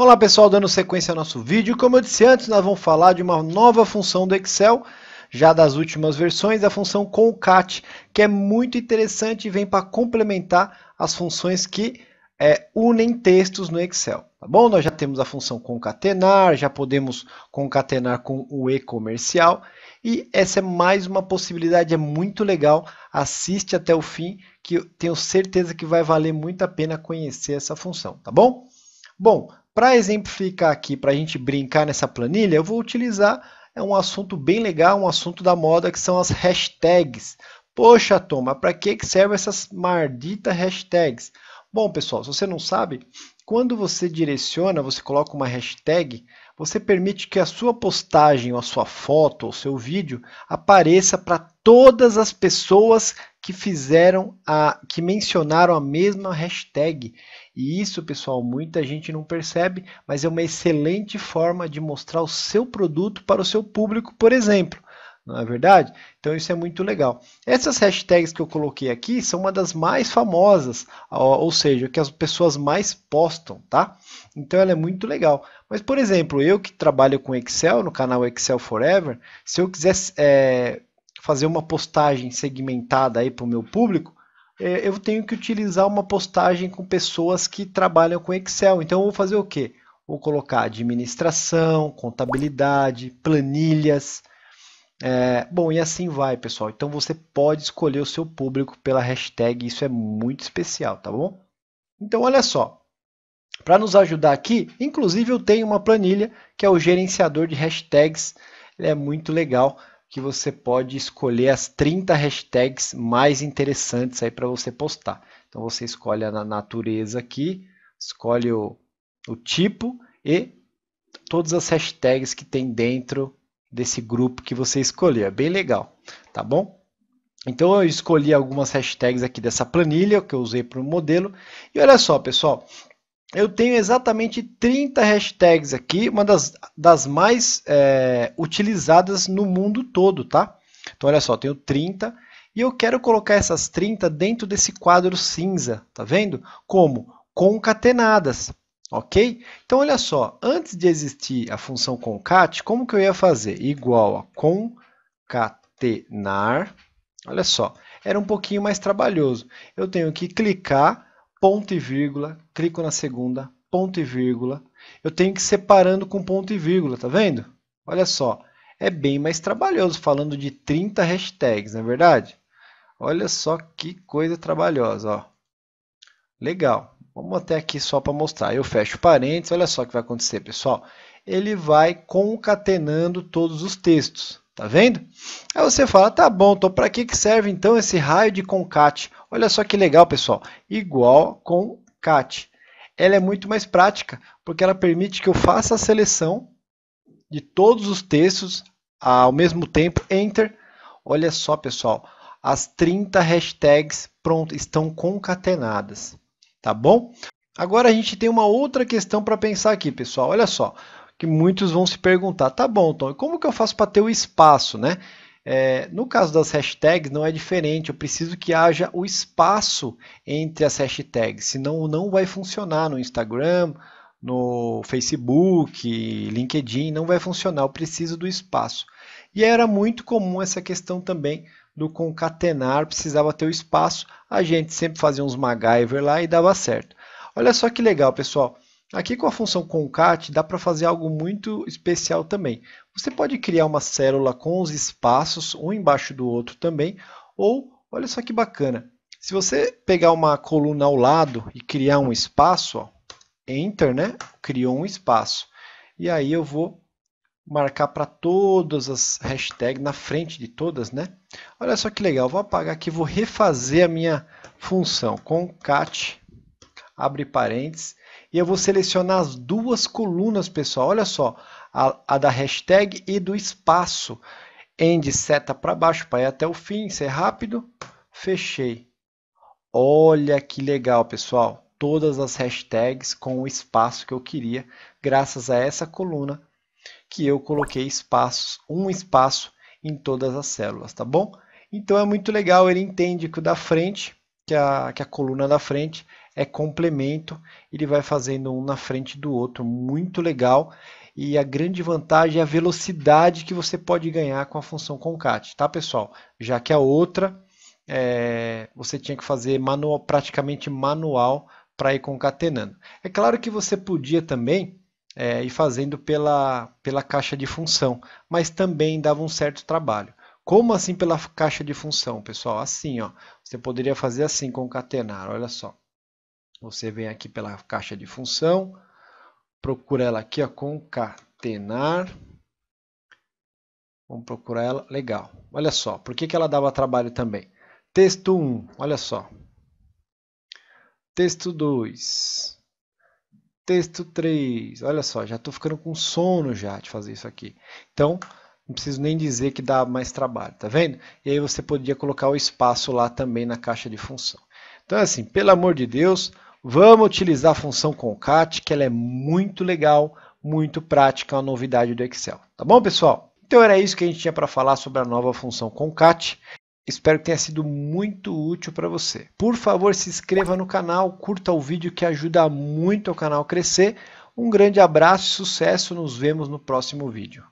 Olá pessoal, dando sequência ao nosso vídeo, como eu disse antes, nós vamos falar de uma nova função do Excel, já das últimas versões, a função concat, que é muito interessante e vem para complementar as funções que é, unem textos no Excel. Tá bom? Nós já temos a função concatenar, já podemos concatenar com o e comercial e essa é mais uma possibilidade, é muito legal. Assiste até o fim, que eu tenho certeza que vai valer muito a pena conhecer essa função, tá bom? Bom, para exemplificar aqui, para a gente brincar nessa planilha, eu vou utilizar é um assunto bem legal, um assunto da moda, que são as hashtags. Poxa, Toma, para que, que servem essas malditas hashtags? Bom, pessoal, se você não sabe, quando você direciona, você coloca uma hashtag, você permite que a sua postagem, ou a sua foto, ou seu vídeo apareça para todas as pessoas que fizeram a que mencionaram a mesma hashtag. E isso, pessoal, muita gente não percebe, mas é uma excelente forma de mostrar o seu produto para o seu público, por exemplo. Não é verdade? Então isso é muito legal. Essas hashtags que eu coloquei aqui são uma das mais famosas, ou seja, que as pessoas mais postam, tá? Então ela é muito legal. Mas, por exemplo, eu que trabalho com Excel, no canal Excel Forever, se eu quisesse é, fazer uma postagem segmentada aí para o meu público, é, eu tenho que utilizar uma postagem com pessoas que trabalham com Excel. Então, eu vou fazer o quê? Vou colocar administração, contabilidade, planilhas. É, bom, e assim vai, pessoal. Então, você pode escolher o seu público pela hashtag. Isso é muito especial, tá bom? Então, olha só. Para nos ajudar aqui, inclusive eu tenho uma planilha que é o gerenciador de hashtags. Ele é muito legal que você pode escolher as 30 hashtags mais interessantes aí para você postar. Então você escolhe a natureza aqui, escolhe o, o tipo e todas as hashtags que tem dentro desse grupo que você escolher. É bem legal, tá bom? Então eu escolhi algumas hashtags aqui dessa planilha que eu usei para o modelo. E olha só, pessoal, eu tenho exatamente 30 hashtags aqui, uma das, das mais é, utilizadas no mundo todo, tá? Então, olha só, tenho 30 e eu quero colocar essas 30 dentro desse quadro cinza, tá vendo? Como? Concatenadas, ok? Então, olha só, antes de existir a função concat, como que eu ia fazer? Igual a concatenar, olha só, era um pouquinho mais trabalhoso. Eu tenho que clicar ponto e vírgula, clico na segunda, ponto e vírgula. Eu tenho que ir separando com ponto e vírgula, tá vendo? Olha só, é bem mais trabalhoso falando de 30 hashtags, não é verdade? Olha só que coisa trabalhosa, ó. Legal. Vamos até aqui só para mostrar. Eu fecho parênteses, olha só o que vai acontecer, pessoal. Ele vai concatenando todos os textos. Tá vendo? Aí você fala, tá bom, então para que, que serve então esse raio de concat? Olha só que legal, pessoal. Igual concat. Ela é muito mais prática, porque ela permite que eu faça a seleção de todos os textos ao mesmo tempo. Enter. Olha só, pessoal. As 30 hashtags pronto, estão concatenadas. Tá bom? Agora a gente tem uma outra questão para pensar aqui, pessoal. Olha só que muitos vão se perguntar, tá bom, Tom, como que eu faço para ter o espaço, né? É, no caso das hashtags não é diferente, eu preciso que haja o espaço entre as hashtags, senão não vai funcionar no Instagram, no Facebook, LinkedIn, não vai funcionar, eu preciso do espaço. E era muito comum essa questão também do concatenar, precisava ter o espaço, a gente sempre fazia uns MacGyver lá e dava certo. Olha só que legal, pessoal. Aqui com a função concat dá para fazer algo muito especial também. Você pode criar uma célula com os espaços um embaixo do outro também, ou olha só que bacana. Se você pegar uma coluna ao lado e criar um espaço, ó, enter, né? Criou um espaço. E aí eu vou marcar para todas as hashtags na frente de todas, né? Olha só que legal, vou apagar aqui, vou refazer a minha função concat abre parênteses e eu vou selecionar as duas colunas, pessoal. Olha só, a, a da hashtag e do espaço. End seta para baixo para ir até o fim, ser rápido. Fechei. Olha que legal, pessoal. Todas as hashtags com o espaço que eu queria, graças a essa coluna que eu coloquei espaços, um espaço em todas as células, tá bom? Então é muito legal, ele entende que o da frente, que a, que a coluna da frente é complemento, ele vai fazendo um na frente do outro, muito legal. E a grande vantagem é a velocidade que você pode ganhar com a função concat, tá pessoal? Já que a outra é, você tinha que fazer manual, praticamente manual para ir concatenando. É claro que você podia também é, ir fazendo pela, pela caixa de função, mas também dava um certo trabalho. Como assim pela caixa de função, pessoal? Assim, ó, você poderia fazer assim, concatenar, olha só. Você vem aqui pela caixa de função, procura ela aqui, ó, concatenar. Vamos procurar ela, legal. Olha só, por que, que ela dava trabalho também? Texto 1, olha só. Texto 2. Texto 3, olha só, já estou ficando com sono já de fazer isso aqui. Então, não preciso nem dizer que dá mais trabalho, tá vendo? E aí você podia colocar o espaço lá também na caixa de função. Então, é assim, pelo amor de Deus, Vamos utilizar a função concat, que ela é muito legal, muito prática, uma novidade do Excel. Tá bom, pessoal? Então era isso que a gente tinha para falar sobre a nova função concat. Espero que tenha sido muito útil para você. Por favor, se inscreva no canal, curta o vídeo que ajuda muito o canal a crescer. Um grande abraço e sucesso, nos vemos no próximo vídeo.